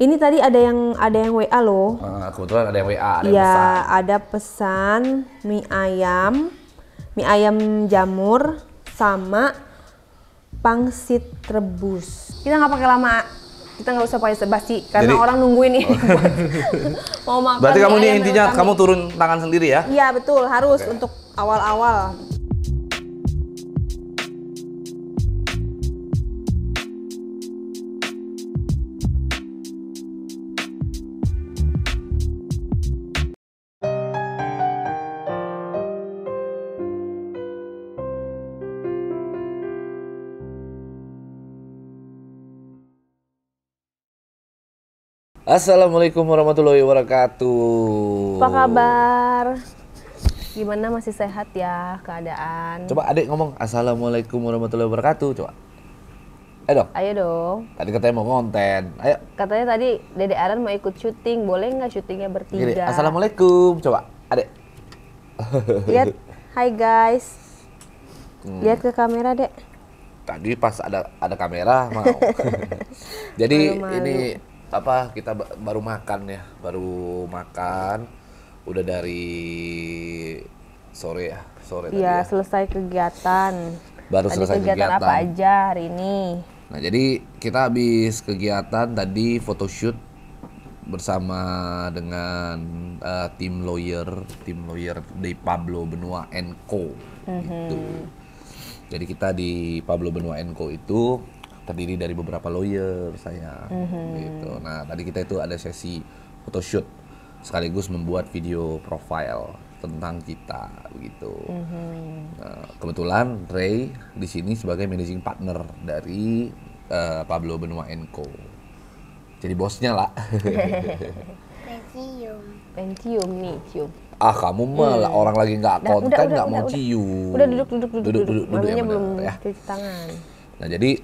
Ini tadi ada yang ada yang WA loh. Uh, kebetulan ada yang WA, ada ya, yang iya, pesan. ada pesan mie ayam, mie ayam jamur sama pangsit rebus. Kita nggak pakai lama kita nggak usah pakai sebasi karena Jadi, orang nungguin ini oh. mau makan. Berarti kamu ini intinya kami. kamu turun tangan sendiri ya? Iya betul harus okay. untuk awal-awal. Assalamualaikum warahmatullahi wabarakatuh. Apa kabar? Gimana masih sehat ya keadaan? Coba adik ngomong Assalamualaikum warahmatullahi wabarakatuh. Coba. Ayo dong. Ayo dong. Tadi katanya mau konten. Ayo. Katanya tadi Dede Aran mau ikut syuting. Boleh nggak syutingnya bertiga? Gini, Assalamualaikum. Coba, adik. Lihat. Hai guys. Hmm. Lihat ke kamera, Dek. Tadi pas ada ada kamera mau. Jadi malu, malu. ini apa kita baru makan ya baru makan udah dari sore ya sore ya, ya. selesai kegiatan baru tadi selesai kegiatan, kegiatan apa aja hari ini nah jadi kita habis kegiatan tadi photoshoot bersama dengan uh, tim lawyer tim lawyer di Pablo Benua Enco mm -hmm. gitu mhm. jadi kita di Pablo Benua Enco itu terdiri dari beberapa lawyer saya mm-hmm. gitu. Nah tadi kita itu ada sesi photoshoot sekaligus membuat video profile tentang kita begitu. Mm-hmm. Nah, kebetulan Ray di sini sebagai managing partner dari uh, Pablo Benua Co. Jadi bosnya lah. Pentium. Pentium nih, cium. Ah kamu malah hmm. orang lagi nggak nah, konten nggak mau udah, cium. Udah duduk duduk duduk duduk. duduk, duduk, duduk, duduk, duduk, duduk, duduk, duduk,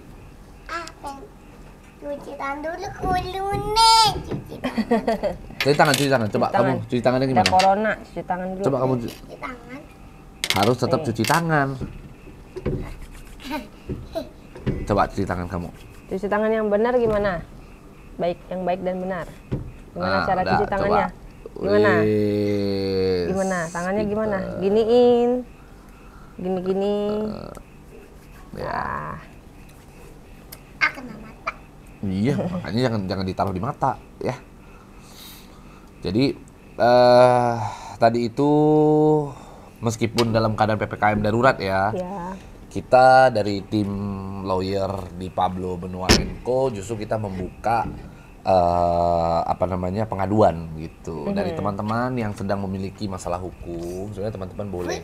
Cuci tangan dulu kulune. Cuci tangan. cuci tangan, cuci tangan. Coba cuci tangan. kamu cuci tangannya gimana? corona, cuci tangan dulu. Coba kamu cuci, tangan. Harus tetap cuci tangan. Coba cuci tangan kamu. Cuci tangan yang benar gimana? Baik, yang baik dan benar. Gimana ah, cara cuci tangannya? Gimana? gimana? Tangannya gitu. gimana? Giniin. Gini-gini. Uh, ya. Ah. Iya, makanya jangan jangan ditaruh di mata ya. Jadi uh, tadi itu meskipun dalam keadaan PPKM darurat ya. ya. Kita dari tim lawyer di Pablo Benua justru kita membuka uh, apa namanya pengaduan gitu -hmm. dari teman-teman yang sedang memiliki masalah hukum. Sebenarnya teman-teman boleh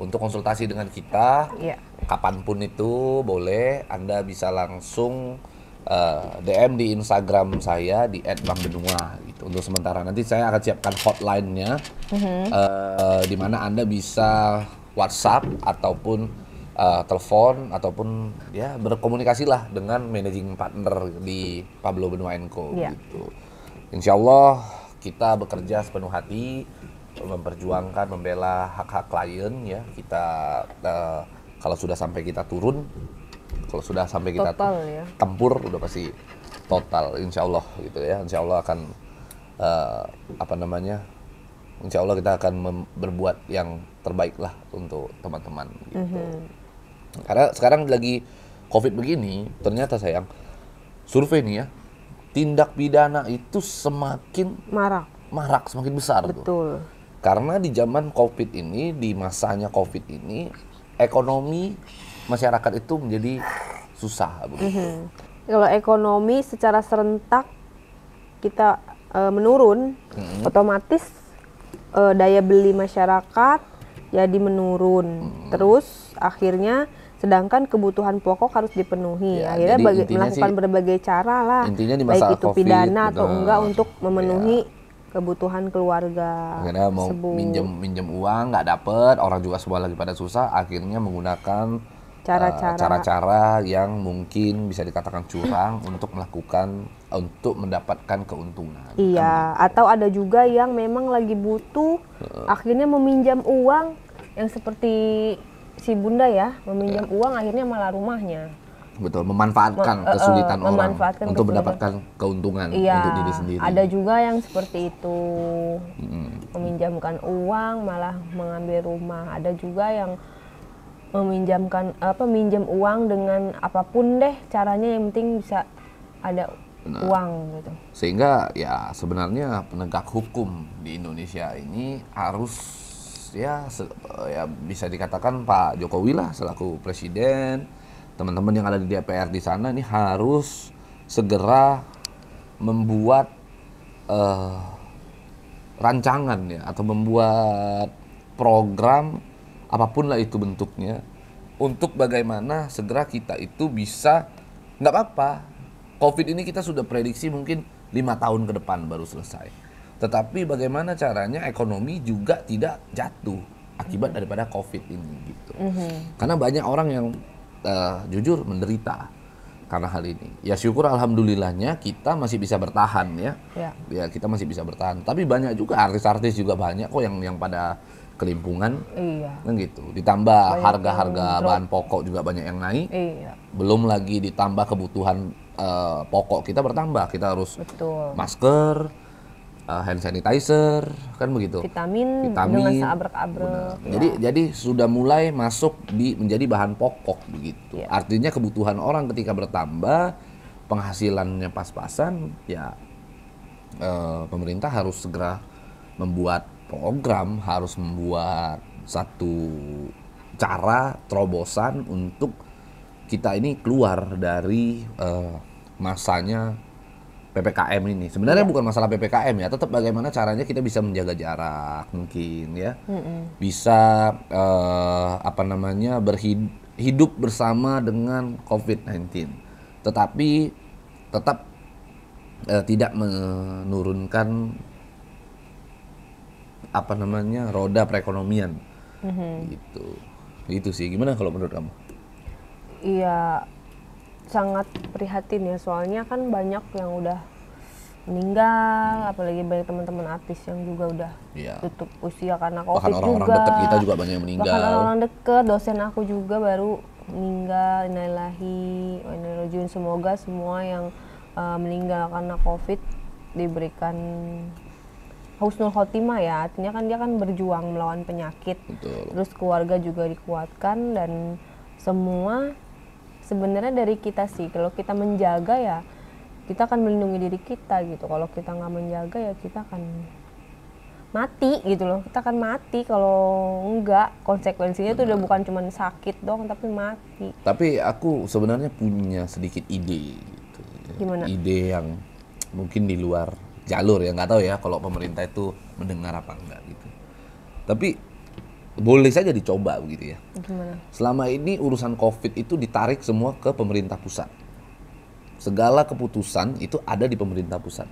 untuk konsultasi dengan kita yeah. kapanpun itu boleh anda bisa langsung Eh, DM di Instagram saya di @bangbenua gitu untuk sementara. Nanti saya akan siapkan hotline-nya mm-hmm. uh, di mana Anda bisa WhatsApp ataupun uh, telepon ataupun ya berkomunikasilah dengan managing partner di Pablo Benua Co yeah. gitu. Insya Allah kita bekerja sepenuh hati memperjuangkan membela hak-hak klien ya kita uh, kalau sudah sampai kita turun kalau sudah sampai kita total, ya. tempur udah pasti total insya Allah gitu ya insya Allah akan uh, apa namanya insya Allah kita akan berbuat yang terbaik lah untuk teman-teman gitu. Mm-hmm. Karena sekarang lagi COVID begini, ternyata sayang, survei nih ya, tindak pidana itu semakin marak, marak semakin besar. Betul. Tuh. Karena di zaman COVID ini, di masanya COVID ini, ekonomi masyarakat itu menjadi susah begitu. Mm -hmm. Kalau ekonomi secara serentak kita e, menurun, mm -hmm. otomatis e, daya beli masyarakat jadi menurun. Mm -hmm. Terus akhirnya sedangkan kebutuhan pokok harus dipenuhi. Ya, akhirnya baga- melakukan sih, berbagai cara lah, intinya di baik itu pidana atau enggak untuk memenuhi ya kebutuhan keluarga. akhirnya mau minjem minjem uang nggak dapet, orang juga semua lagi pada susah, akhirnya menggunakan Eh, cara-cara yang mungkin bisa dikatakan curang untuk melakukan untuk mendapatkan keuntungan. Iya, kan? atau ada juga yang memang lagi butuh akhirnya meminjam uang yang seperti si Bunda ya, meminjam iya. uang akhirnya malah rumahnya. Betul, memanfaatkan Mem eh, kesulitan uh, orang memanfaatkan untuk kesulitan. mendapatkan keuntungan iya, untuk diri sendiri. Ada juga yang seperti itu. Hmm. Meminjamkan uang malah mengambil rumah. Ada juga yang meminjamkan apa minjam uang dengan apapun deh caranya yang penting bisa ada Benar. uang gitu. Sehingga ya sebenarnya penegak hukum di Indonesia ini harus ya se, ya bisa dikatakan Pak Jokowi lah selaku presiden, teman-teman yang ada di DPR di sana ini harus segera membuat uh, rancangan ya atau membuat program apapun lah itu bentuknya untuk bagaimana segera kita itu bisa nggak apa-apa covid ini kita sudah prediksi mungkin lima tahun ke depan baru selesai tetapi bagaimana caranya ekonomi juga tidak jatuh akibat daripada covid ini gitu mm-hmm. karena banyak orang yang uh, jujur menderita karena hal ini ya syukur alhamdulillahnya kita masih bisa bertahan ya yeah. ya kita masih bisa bertahan tapi banyak juga artis-artis juga banyak kok yang yang pada kelimpungan iya. kan gitu ditambah harga-harga bahan pokok juga banyak yang naik iya. belum lagi ditambah kebutuhan uh, pokok kita bertambah kita harus Betul. masker uh, hand sanitizer kan begitu vitamin vitamin dengan seabrek-abrek ya. jadi jadi sudah mulai masuk di menjadi bahan pokok begitu iya. artinya kebutuhan orang ketika bertambah penghasilannya pas-pasan ya uh, pemerintah harus segera membuat program harus membuat satu cara terobosan untuk kita ini keluar dari uh, masanya ppkm ini. Sebenarnya ya. bukan masalah ppkm ya, tetap bagaimana caranya kita bisa menjaga jarak mungkin ya, mm bisa uh, apa namanya berhidup bersama dengan covid-19, tetapi tetap uh, tidak menurunkan apa namanya roda perekonomian mm-hmm. gitu itu sih gimana kalau menurut kamu iya sangat prihatin ya soalnya kan banyak yang udah meninggal apalagi banyak teman-teman artis yang juga udah yeah. tutup usia karena covid bahkan orang-orang juga. dekat kita juga banyak yang meninggal bahkan orang-orang dekat dosen aku juga baru meninggal innalillahi wa semoga semua yang uh, meninggal karena covid diberikan husnul khotimah ya artinya kan dia kan berjuang melawan penyakit Betul. terus keluarga juga dikuatkan dan semua sebenarnya dari kita sih kalau kita menjaga ya kita akan melindungi diri kita gitu kalau kita nggak menjaga ya kita akan mati gitu loh kita akan mati kalau enggak konsekuensinya Benar. tuh udah bukan cuma sakit dong tapi mati tapi aku sebenarnya punya sedikit ide gitu Gimana? ide yang mungkin di luar jalur ya nggak tahu ya kalau pemerintah itu mendengar apa enggak gitu tapi boleh saja dicoba begitu ya Gimana? selama ini urusan covid itu ditarik semua ke pemerintah pusat segala keputusan itu ada di pemerintah pusat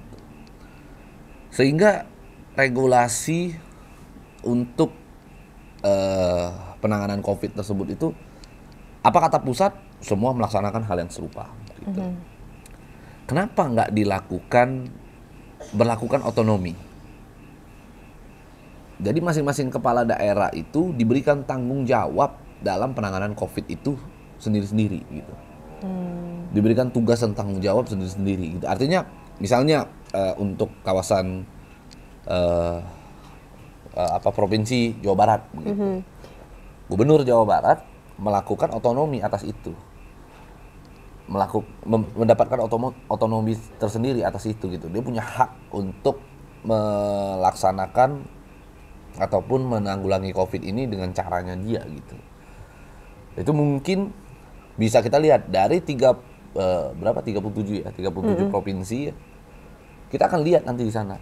sehingga regulasi untuk uh, penanganan covid tersebut itu apa kata pusat semua melaksanakan hal yang serupa gitu. mm -hmm. kenapa nggak dilakukan berlakukan otonomi. Jadi masing-masing kepala daerah itu diberikan tanggung jawab dalam penanganan COVID itu sendiri-sendiri gitu. Hmm. Diberikan tugas dan tanggung jawab sendiri-sendiri gitu. Artinya misalnya uh, untuk kawasan uh, uh, apa provinsi Jawa Barat gitu. Mm -hmm. Gubernur Jawa Barat melakukan otonomi atas itu melakukan mendapatkan otonomi tersendiri atas itu gitu. Dia punya hak untuk melaksanakan ataupun menanggulangi Covid ini dengan caranya dia gitu. Itu mungkin bisa kita lihat dari tiga eh, berapa 37 ya, 37 mm -hmm. provinsi ya. Kita akan lihat nanti di sana.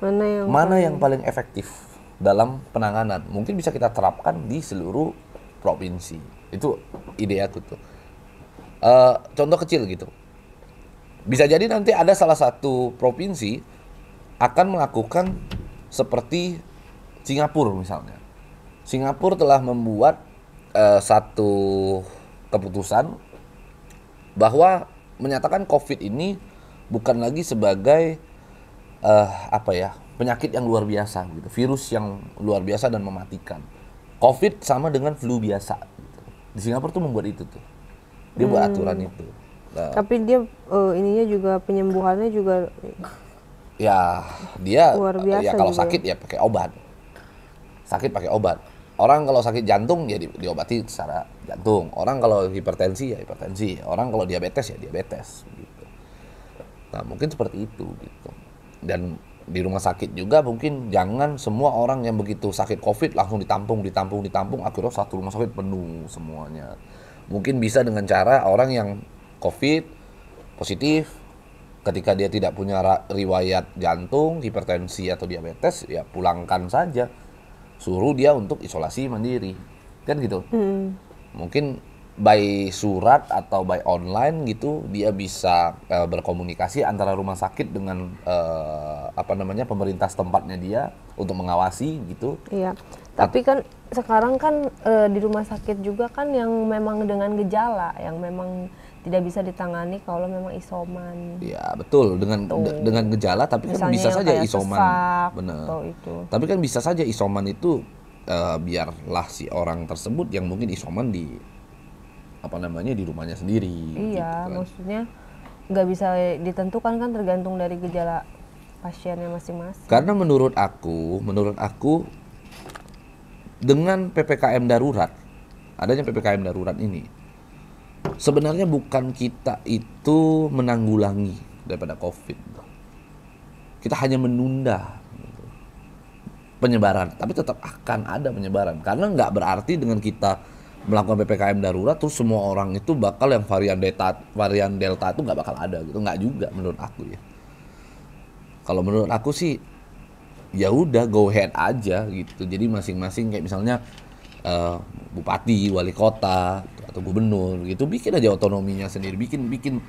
Mana yang mana paling... yang paling efektif dalam penanganan. Mungkin bisa kita terapkan di seluruh provinsi. Itu ide aku tuh. Uh, contoh kecil gitu. Bisa jadi nanti ada salah satu provinsi akan melakukan seperti Singapura misalnya. Singapura telah membuat uh, satu keputusan bahwa menyatakan COVID ini bukan lagi sebagai uh, apa ya penyakit yang luar biasa gitu, virus yang luar biasa dan mematikan. COVID sama dengan flu biasa. Gitu. Di Singapura tuh membuat itu tuh dia hmm. buat aturan itu nah, tapi dia uh, ininya juga penyembuhannya juga ya dia luar ya, biasa gitu ya kalau juga. sakit ya pakai obat sakit pakai obat orang kalau sakit jantung ya di, diobati secara jantung orang kalau hipertensi ya hipertensi orang kalau diabetes ya diabetes gitu nah mungkin seperti itu gitu dan di rumah sakit juga mungkin jangan semua orang yang begitu sakit covid langsung ditampung ditampung ditampung akhirnya satu rumah sakit penuh semuanya mungkin bisa dengan cara orang yang COVID positif ketika dia tidak punya riwayat jantung, hipertensi atau diabetes ya pulangkan saja. Suruh dia untuk isolasi mandiri. Kan gitu. Hmm. Mungkin by surat atau by online gitu dia bisa uh, berkomunikasi antara rumah sakit dengan uh, apa namanya pemerintah setempatnya dia untuk mengawasi gitu. Iya. Tapi kan sekarang kan e, di rumah sakit juga kan yang memang dengan gejala yang memang tidak bisa ditangani kalau memang isoman. Iya, betul. Dengan dengan gejala tapi kan Misalnya kan bisa saja isoman. Benar. itu. Tapi kan bisa saja isoman itu e, biarlah si orang tersebut yang mungkin isoman di apa namanya di rumahnya sendiri. Iya, gitu kan. maksudnya nggak bisa ditentukan kan tergantung dari gejala pasiennya masing-masing. Karena menurut aku, menurut aku dengan PPKM darurat, adanya PPKM darurat ini, sebenarnya bukan kita itu menanggulangi daripada COVID. Kita hanya menunda gitu. penyebaran, tapi tetap akan ada penyebaran karena nggak berarti dengan kita melakukan ppkm darurat terus semua orang itu bakal yang varian delta varian delta itu nggak bakal ada gitu nggak juga menurut aku ya kalau menurut aku sih ya udah go ahead aja gitu jadi masing-masing kayak misalnya uh, bupati wali kota atau gubernur gitu bikin aja otonominya sendiri bikin bikin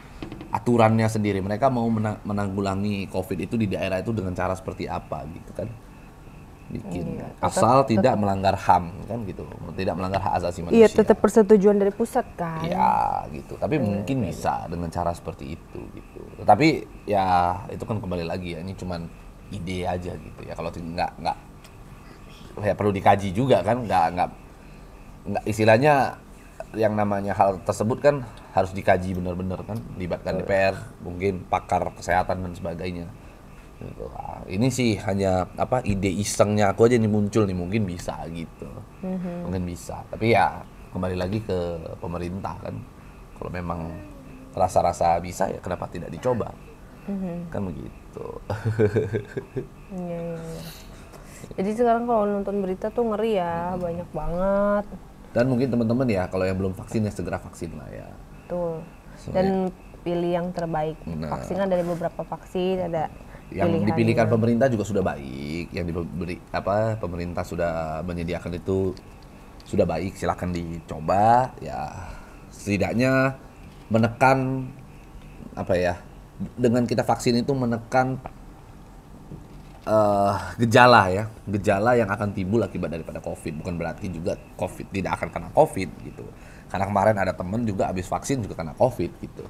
aturannya sendiri mereka mau menang, menanggulangi covid itu di daerah itu dengan cara seperti apa gitu kan bikin iya, asal tetap, tidak melanggar ham kan gitu tidak melanggar hak asasi iya, manusia iya tetap persetujuan dari pusat kan ya gitu tapi hmm. mungkin bisa dengan cara seperti itu gitu tapi ya itu kan kembali lagi ya ini cuman ide aja gitu ya kalau nggak nggak ya perlu dikaji juga kan nggak nggak nggak istilahnya yang namanya hal tersebut kan harus dikaji benar-benar kan libatkan DPR mungkin pakar kesehatan dan sebagainya gitu. Ah, ini sih hanya apa ide isengnya aku aja nih muncul nih mungkin bisa gitu mm-hmm. mungkin bisa tapi ya kembali lagi ke pemerintah kan kalau memang rasa-rasa bisa ya kenapa tidak dicoba mm-hmm. kan begitu gitu iya, iya, iya, jadi sekarang kalau nonton berita tuh ngeri ya hmm. banyak banget dan mungkin teman-teman ya kalau yang belum vaksin ya segera vaksin lah ya betul So, dan ya. pilih yang terbaik nah, vaksin kan dari beberapa vaksin ada yang pilihan dipilihkan pemerintah juga sudah baik yang diberi apa pemerintah sudah menyediakan itu sudah baik silahkan dicoba ya setidaknya menekan apa ya dengan kita vaksin itu menekan uh, gejala ya, gejala yang akan timbul akibat daripada COVID. Bukan berarti juga COVID tidak akan kena COVID gitu. Karena kemarin ada temen juga habis vaksin juga kena COVID gitu.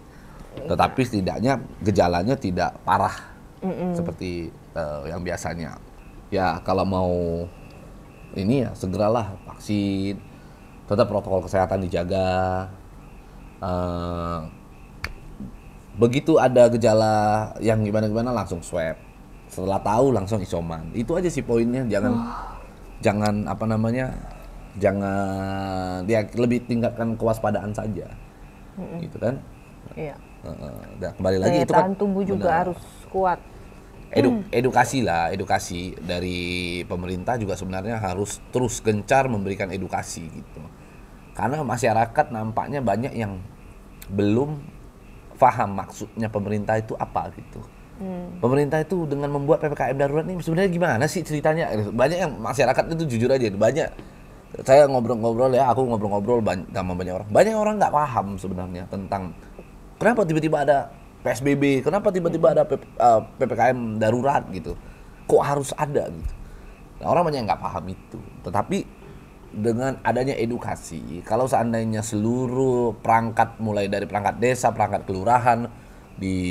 Tetapi setidaknya gejalanya tidak parah mm -mm. seperti uh, yang biasanya. Ya kalau mau ini ya segeralah vaksin, tetap protokol kesehatan dijaga. Uh, begitu ada gejala yang gimana gimana langsung swab setelah tahu langsung isoman itu aja sih poinnya jangan oh. jangan apa namanya jangan ya lebih tingkatkan kewaspadaan saja mm -mm. gitu kan iya nah, kembali lagi Daya itu kan tubuh juga benar. harus kuat Edu, hmm. edukasi lah edukasi dari pemerintah juga sebenarnya harus terus gencar memberikan edukasi gitu karena masyarakat nampaknya banyak yang belum faham maksudnya pemerintah itu apa gitu. Hmm. Pemerintah itu dengan membuat PPKM darurat ini sebenarnya gimana sih ceritanya? Banyak yang masyarakat itu jujur aja banyak saya ngobrol-ngobrol ya, aku ngobrol-ngobrol banyak, sama banyak orang. Banyak orang nggak paham sebenarnya tentang kenapa tiba-tiba ada PSBB, kenapa tiba-tiba ada PPKM eh, darurat gitu. Kok harus ada gitu. Nah, orang banyak nggak paham itu. Tetapi dengan adanya edukasi, kalau seandainya seluruh perangkat mulai dari perangkat desa, perangkat kelurahan di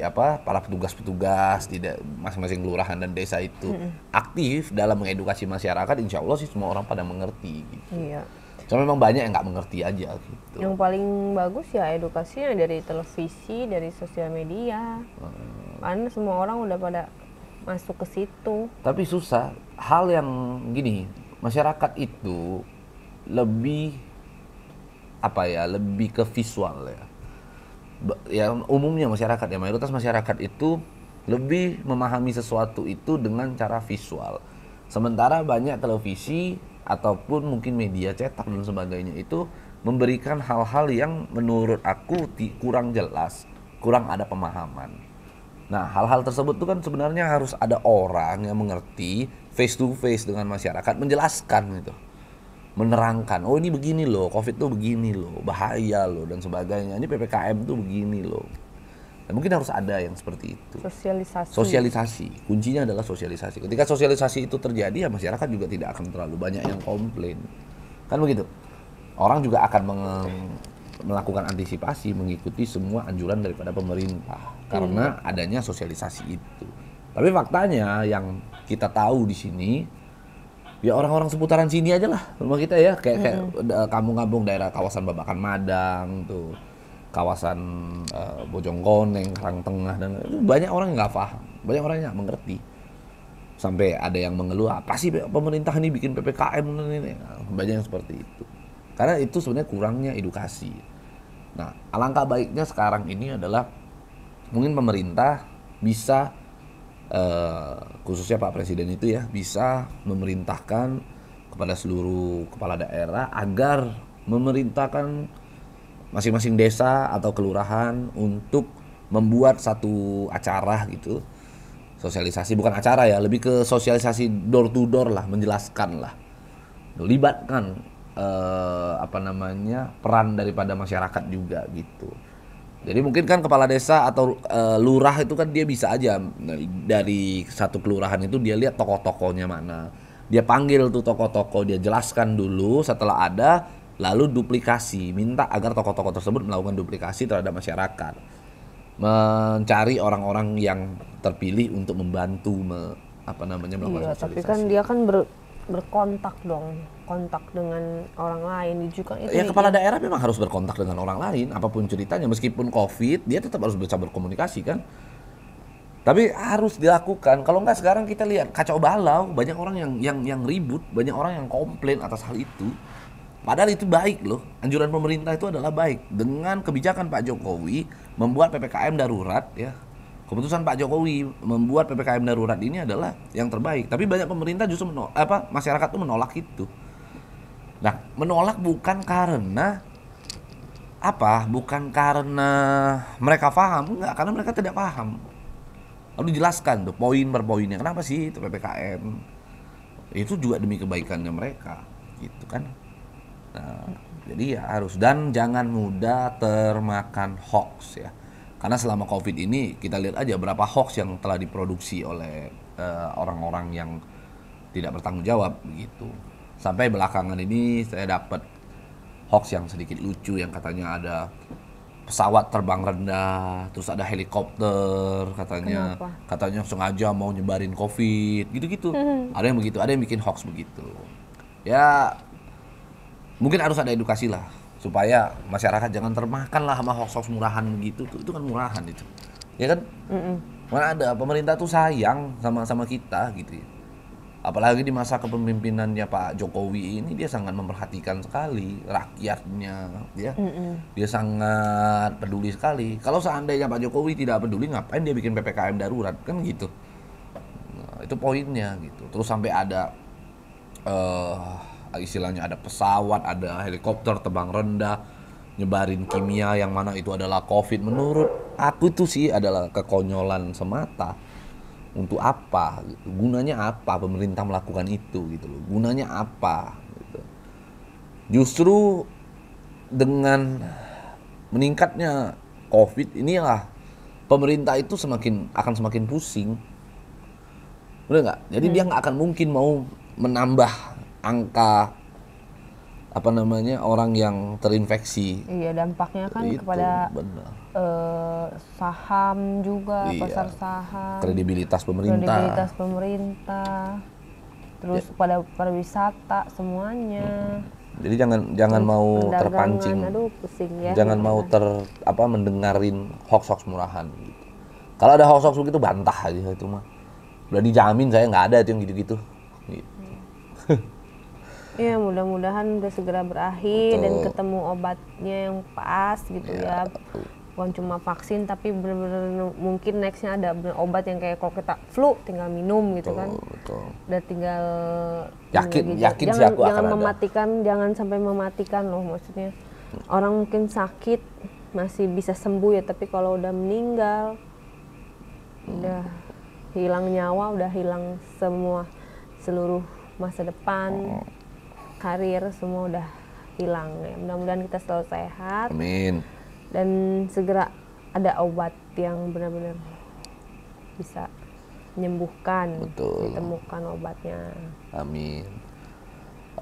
apa para petugas-petugas di masing-masing kelurahan dan desa itu hmm. aktif dalam mengedukasi masyarakat, insya Allah sih semua orang pada mengerti. Gitu. Iya. Cuma memang banyak yang nggak mengerti aja gitu. Yang paling bagus ya edukasinya dari televisi, dari sosial media. Hmm. Karena semua orang udah pada masuk ke situ. Tapi susah. Hal yang gini, masyarakat itu lebih apa ya lebih ke visual ya ya umumnya masyarakat ya mayoritas masyarakat itu lebih memahami sesuatu itu dengan cara visual sementara banyak televisi ataupun mungkin media cetak dan sebagainya itu memberikan hal-hal yang menurut aku kurang jelas kurang ada pemahaman nah hal-hal tersebut tuh kan sebenarnya harus ada orang yang mengerti face to face dengan masyarakat menjelaskan gitu menerangkan oh ini begini loh covid tuh begini loh bahaya loh dan sebagainya ini ppkm tuh begini loh dan nah, mungkin harus ada yang seperti itu sosialisasi sosialisasi kuncinya adalah sosialisasi ketika sosialisasi itu terjadi ya masyarakat juga tidak akan terlalu banyak yang komplain kan begitu orang juga akan melakukan antisipasi mengikuti semua anjuran daripada pemerintah karena iya. adanya sosialisasi itu tapi faktanya yang kita tahu di sini ya orang-orang seputaran sini aja lah rumah kita ya kayak kayak hmm. kampung-kampung daerah kawasan Babakan Madang tuh kawasan uh, eh, bojonggoneng Karang Tengah dan banyak orang nggak paham banyak orang nggak mengerti sampai ada yang mengeluh apa sih pemerintah ini bikin ppkm ini banyak yang seperti itu karena itu sebenarnya kurangnya edukasi nah alangkah baiknya sekarang ini adalah mungkin pemerintah bisa Eh, khususnya Pak Presiden itu ya bisa memerintahkan kepada seluruh kepala daerah agar memerintahkan masing-masing desa atau kelurahan untuk membuat satu acara gitu sosialisasi bukan acara ya lebih ke sosialisasi door to door lah menjelaskan lah libatkan eh, apa namanya peran daripada masyarakat juga gitu jadi mungkin kan kepala desa atau e, lurah itu kan dia bisa aja nah, dari satu kelurahan itu dia lihat tokoh-tokohnya mana. Dia panggil tuh tokoh-tokoh, dia jelaskan dulu setelah ada lalu duplikasi, minta agar tokoh-tokoh tersebut melakukan duplikasi terhadap masyarakat. Mencari orang-orang yang terpilih untuk membantu me, apa namanya iya, melakukan iya, tapi kan dia kan ber, berkontak dong kontak dengan orang lain juga itu ya kepala daerah memang harus berkontak dengan orang lain apapun ceritanya meskipun covid dia tetap harus bisa berkomunikasi kan tapi harus dilakukan kalau nggak sekarang kita lihat kacau balau banyak orang yang yang yang ribut banyak orang yang komplain atas hal itu padahal itu baik loh anjuran pemerintah itu adalah baik dengan kebijakan Pak Jokowi membuat ppkm darurat ya keputusan Pak Jokowi membuat ppkm darurat ini adalah yang terbaik tapi banyak pemerintah justru menolak, apa masyarakat itu menolak itu nah menolak bukan karena apa bukan karena mereka paham enggak karena mereka tidak paham lalu dijelaskan tuh poin per poinnya kenapa sih itu ppkm itu juga demi kebaikannya mereka gitu kan nah jadi ya harus dan jangan mudah termakan hoax ya karena selama COVID ini kita lihat aja berapa hoax yang telah diproduksi oleh eh, orang-orang uh, yang tidak bertanggung jawab gitu. Sampai belakangan ini saya dapat hoax yang sedikit lucu yang katanya ada pesawat terbang rendah, terus ada helikopter katanya, Kenapa? katanya sengaja mau nyebarin covid, gitu-gitu. Hmm. Ada yang begitu, ada yang bikin hoax begitu. Ya mungkin harus ada edukasi lah supaya masyarakat jangan termakan lah sama hoax-hoax murahan gitu itu kan murahan itu ya kan Mm-mm. mana ada pemerintah tuh sayang sama sama kita gitu ya apalagi di masa kepemimpinannya Pak Jokowi ini dia sangat memperhatikan sekali rakyatnya ya Mm-mm. dia sangat peduli sekali kalau seandainya Pak Jokowi tidak peduli ngapain dia bikin ppkm darurat kan gitu nah, itu poinnya gitu terus sampai ada uh, istilahnya ada pesawat, ada helikopter terbang rendah, nyebarin kimia yang mana itu adalah COVID. Menurut aku itu sih adalah kekonyolan semata. Untuk apa? Gunanya apa pemerintah melakukan itu gitu loh. Gunanya apa gitu. Justru dengan meningkatnya COVID inilah pemerintah itu semakin akan semakin pusing. udah nggak? Jadi hmm. dia nggak akan mungkin mau menambah angka apa namanya orang yang terinfeksi. Iya dampaknya kan itu, kepada benar. Eh, saham juga iya. pasar saham. Kredibilitas pemerintah. Kredibilitas pemerintah. Terus ya. pada pariwisata semuanya. Hmm. Jadi jangan jangan mau terpancing. Aduh pusing ya. Jangan ya, mau ter apa mendengarin hoax-hoax murahan gitu. Kalau ada hoax-hoax begitu bantah aja itu mah. Udah dijamin saya nggak ada itu yang gitu-gitu. Gitu ya mudah-mudahan udah segera berakhir Betul. dan ketemu obatnya yang pas gitu ya. ya. Bukan cuma vaksin tapi benar-benar mungkin nextnya ada obat yang kayak kalau kita flu tinggal minum gitu betul, kan. Betul. Udah tinggal yakin gitu. yakin jangan, sih aku jangan akan mematikan ada. jangan sampai mematikan loh maksudnya. Orang mungkin sakit masih bisa sembuh ya tapi kalau udah meninggal hmm. udah hilang nyawa udah hilang semua seluruh masa depan. Hmm karir semua udah hilang ya mudah-mudahan kita selalu sehat amin dan segera ada obat yang benar-benar bisa menyembuhkan Betul. ditemukan obatnya amin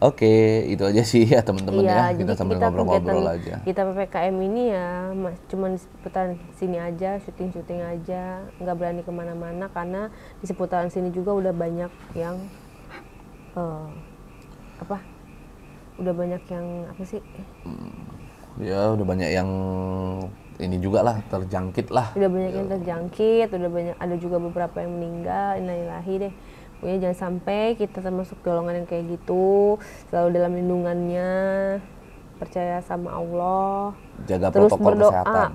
Oke, itu aja sih ya teman-teman iya, ya. Kita sambil ngobrol-ngobrol aja. Kita PPKM ini ya, mas, cuman di seputaran sini aja, syuting-syuting aja, nggak berani kemana-mana karena di seputaran sini juga udah banyak yang uh, apa udah banyak yang apa sih hmm, ya udah banyak yang ini juga lah terjangkit lah udah banyak yang ya. terjangkit udah banyak ada juga beberapa yang meninggal innalillahi deh pokoknya jangan sampai kita termasuk golongan yang kayak gitu selalu dalam lindungannya percaya sama Allah jaga terus protokol berdoa kesehatan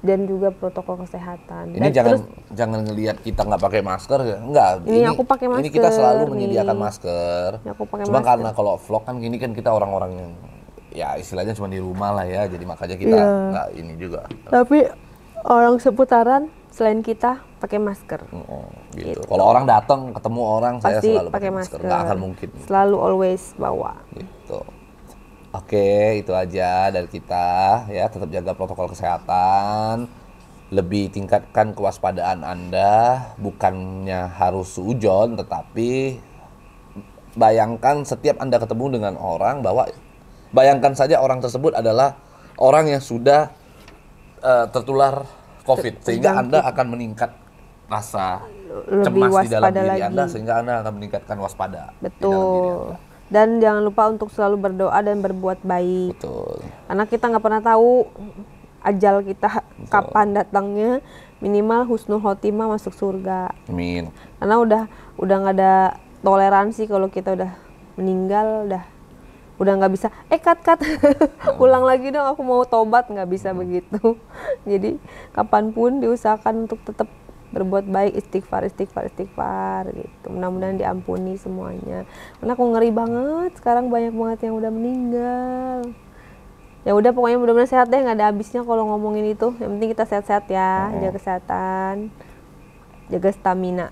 dan juga protokol kesehatan. Ini dan jangan terus, jangan ngelihat kita nggak pakai masker enggak. Ya? Ini, ini aku pakai masker. Ini kita selalu menyediakan iya. masker. Ini aku pakai Cuma masker. karena kalau vlog kan gini kan kita orang-orang yang ya istilahnya cuma di rumah lah ya, jadi makanya kita iya. nggak ini juga. Tapi orang seputaran selain kita pakai masker. Mm -hmm, gitu. gitu. Kalau orang datang ketemu orang Pasti saya selalu pakai masker. masker. Gak akan mungkin. Selalu always bawa. Gitu. Oke, itu aja dari kita ya. Tetap jaga protokol kesehatan. Lebih tingkatkan kewaspadaan Anda, bukannya harus sujon, tetapi bayangkan setiap Anda ketemu dengan orang bahwa bayangkan saja orang tersebut adalah orang yang sudah uh, tertular COVID, sehingga Anda akan meningkat rasa cemas di dalam diri lagi. Anda sehingga Anda akan meningkatkan waspada. Betul. Di dalam diri anda dan jangan lupa untuk selalu berdoa dan berbuat baik. Betul. Karena kita nggak pernah tahu ajal kita Betul. kapan datangnya. Minimal husnul khotimah masuk surga. Amin. Karena udah udah nggak ada toleransi kalau kita udah meninggal udah udah nggak bisa eh kat kat, pulang lagi dong aku mau tobat nggak bisa hmm. begitu jadi kapanpun diusahakan untuk tetap berbuat baik istighfar istighfar istighfar gitu mudah-mudahan diampuni semuanya karena aku ngeri banget sekarang banyak banget yang udah meninggal ya udah pokoknya mudah-mudahan sehat deh nggak ada habisnya kalau ngomongin itu yang penting kita sehat-sehat ya jaga kesehatan jaga stamina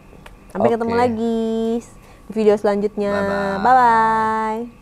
sampai okay. ketemu lagi di video selanjutnya bye bye, bye, -bye.